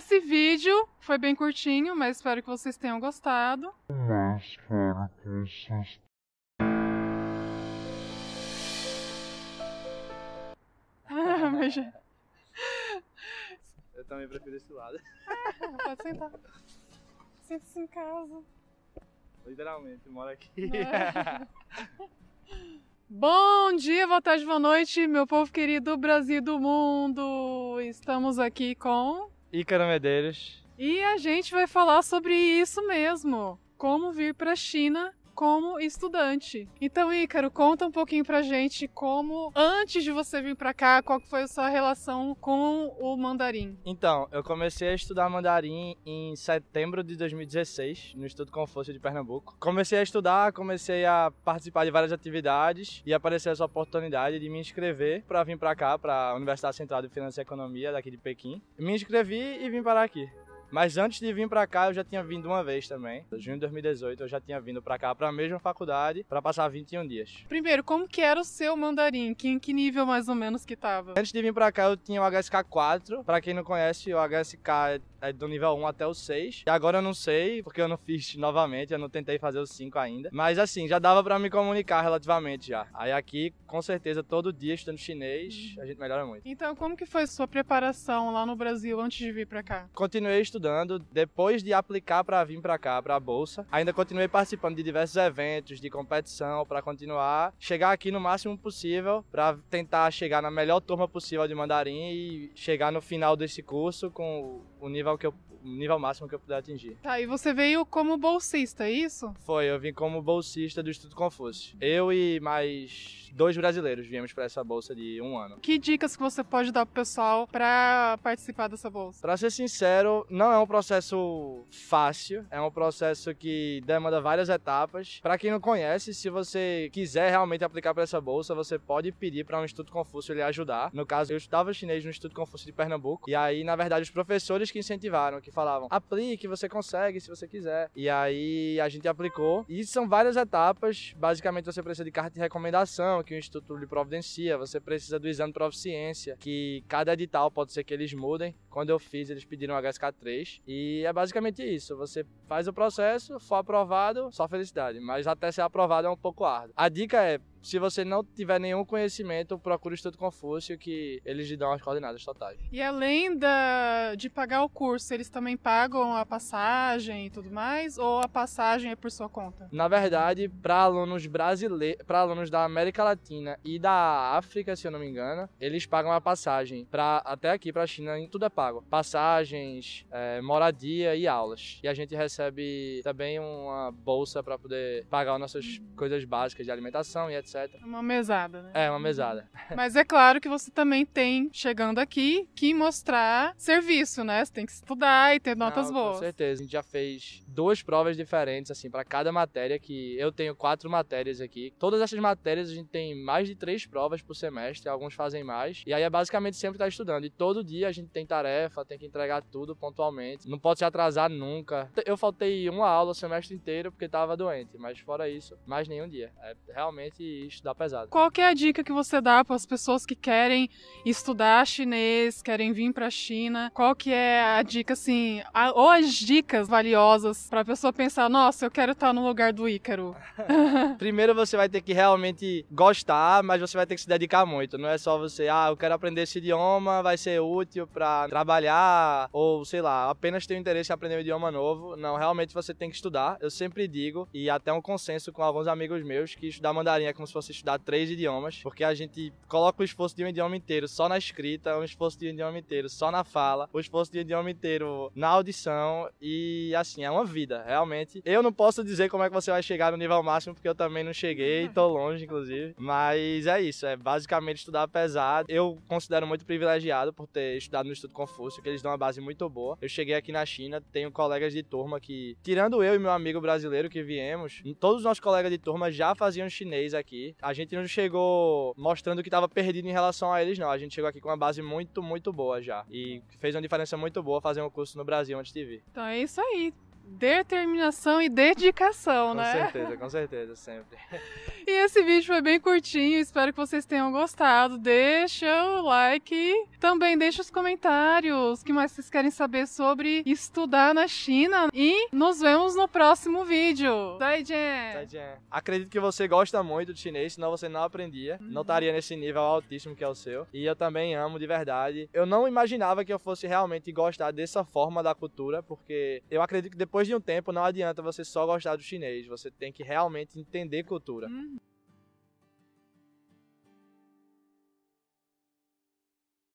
esse vídeo foi bem curtinho, mas espero que vocês tenham gostado. Mas Eu também prefiro esse lado. Ah, pode sentar. Sinta-se em casa. Literalmente, mora aqui. Bom dia, boa tarde, boa noite, meu povo querido do Brasil do mundo! Estamos aqui com Ícaro Medeiros. E a gente vai falar sobre isso mesmo: como vir para a China como estudante. Então, Ícaro, conta um pouquinho pra gente como, antes de você vir pra cá, qual foi a sua relação com o mandarim? Então, eu comecei a estudar mandarim em setembro de 2016, no Instituto Confúcio de Pernambuco. Comecei a estudar, comecei a participar de várias atividades e apareceu essa oportunidade de me inscrever para vir pra cá, pra Universidade Central de Finanças e Economia daqui de Pequim. Me inscrevi e vim parar aqui. Mas antes de vir para cá, eu já tinha vindo uma vez também. Em junho de 2018, eu já tinha vindo para cá, para a mesma faculdade, para passar 21 dias. Primeiro, como que era o seu mandarim? Que, em que nível mais ou menos que tava? Antes de vir para cá, eu tinha o HSK 4. Para quem não conhece, o HSK é é do nível 1 até o 6. E agora eu não sei, porque eu não fiz novamente, eu não tentei fazer o 5 ainda. Mas assim, já dava para me comunicar relativamente já. Aí aqui, com certeza, todo dia estudando chinês, uhum. a gente melhora muito. Então, como que foi sua preparação lá no Brasil antes de vir para cá? Continuei estudando depois de aplicar para vir para cá, para a bolsa. Ainda continuei participando de diversos eventos, de competição para continuar chegar aqui no máximo possível para tentar chegar na melhor turma possível de mandarim e chegar no final desse curso com o nível nível que eu nível máximo que eu puder atingir. Tá, e você veio como bolsista, é isso? Foi, eu vim como bolsista do Instituto Confúcio. Eu e mais dois brasileiros viemos para essa bolsa de um ano. Que dicas que você pode dar pro pessoal para participar dessa bolsa? Para ser sincero, não é um processo fácil, é um processo que demanda várias etapas. Para quem não conhece, se você quiser realmente aplicar para essa bolsa, você pode pedir para um Instituto Confúcio lhe ajudar. No caso, eu estudava chinês no Instituto Confúcio de Pernambuco, e aí, na verdade, os professores que incentivaram, que falavam, aplique, você consegue se você quiser. E aí a gente aplicou. E são várias etapas, basicamente você precisa de carta de recomendação, que o Instituto lhe providencia, você precisa do exame de proficiência, que cada edital pode ser que eles mudem. Quando eu fiz, eles pediram HSK3 e é basicamente isso. Você faz o processo, for aprovado, só felicidade, mas até ser aprovado é um pouco árduo. A dica é se você não tiver nenhum conhecimento, procure o Instituto Confúcio, que eles lhe dão as coordenadas totais. E além da, de pagar o curso, eles também pagam a passagem e tudo mais? Ou a passagem é por sua conta? Na verdade, para alunos brasileiros, para alunos da América Latina e da África, se eu não me engano, eles pagam a passagem. Pra, até aqui, para a China, tudo é pago: passagens, é, moradia e aulas. E a gente recebe também uma bolsa para poder pagar nossas coisas básicas de alimentação e etc etc. É uma mesada, né? É, uma mesada. Uhum. Mas é claro que você também tem, chegando aqui, que mostrar serviço, né? Você tem que estudar e ter notas Não, boas. Com certeza. A gente já fez duas provas diferentes, assim, para cada matéria, que eu tenho quatro matérias aqui. Todas essas matérias a gente tem mais de três provas por semestre, alguns fazem mais. E aí é basicamente sempre estar tá estudando. E todo dia a gente tem tarefa, tem que entregar tudo pontualmente. Não pode se atrasar nunca. Eu faltei uma aula o semestre inteiro porque tava doente, mas fora isso, mais nenhum dia. É realmente estudar pesado. Qual é a dica que você dá para as pessoas que querem estudar chinês, querem vir para a China? Qual que é a dica assim, a, ou as dicas valiosas para a pessoa pensar, nossa, eu quero estar tá no lugar do Ícaro? Primeiro você vai ter que realmente gostar, mas você vai ter que se dedicar muito. Não é só você, ah, eu quero aprender esse idioma, vai ser útil para trabalhar ou sei lá, apenas ter interesse em aprender um idioma novo. Não, realmente você tem que estudar. Eu sempre digo e até um consenso com alguns amigos meus que estudar mandarim é como se fosse estudar três idiomas, porque a gente coloca o esforço de um idioma inteiro só na escrita, o esforço de um idioma inteiro só na fala, o esforço de um idioma inteiro na audição e assim, é uma vida, realmente. Eu não posso dizer como é que você vai chegar no nível máximo, porque eu também não cheguei, tô longe, inclusive. Mas é isso, é basicamente estudar pesado. Eu considero muito privilegiado por ter estudado no Instituto Confúcio, que eles dão uma base muito boa. Eu cheguei aqui na China, tenho colegas de turma que, tirando eu e meu amigo brasileiro que viemos, todos os nossos colegas de turma já faziam chinês aqui aqui. A gente não chegou mostrando que tava perdido em relação a eles, não. A gente chegou aqui com uma base muito, muito boa já. E fez uma diferença muito boa fazer um curso no Brasil antes de vir. Então é isso aí. Determinação e dedicação, com né? Com certeza, com certeza, sempre. esse vídeo foi bem curtinho, espero que vocês tenham gostado. Deixa o like, também deixa os comentários, que mais vocês querem saber sobre estudar na China e nos vemos no próximo vídeo. Zaijian! Acredito que você gosta muito de chinês, senão você não aprendia, uhum. não estaria nesse nível altíssimo que é o seu. E eu também amo de verdade. Eu não imaginava que eu fosse realmente gostar dessa forma da cultura, porque eu acredito que depois de um tempo não adianta você só gostar do chinês, você tem que realmente entender cultura. Uhum.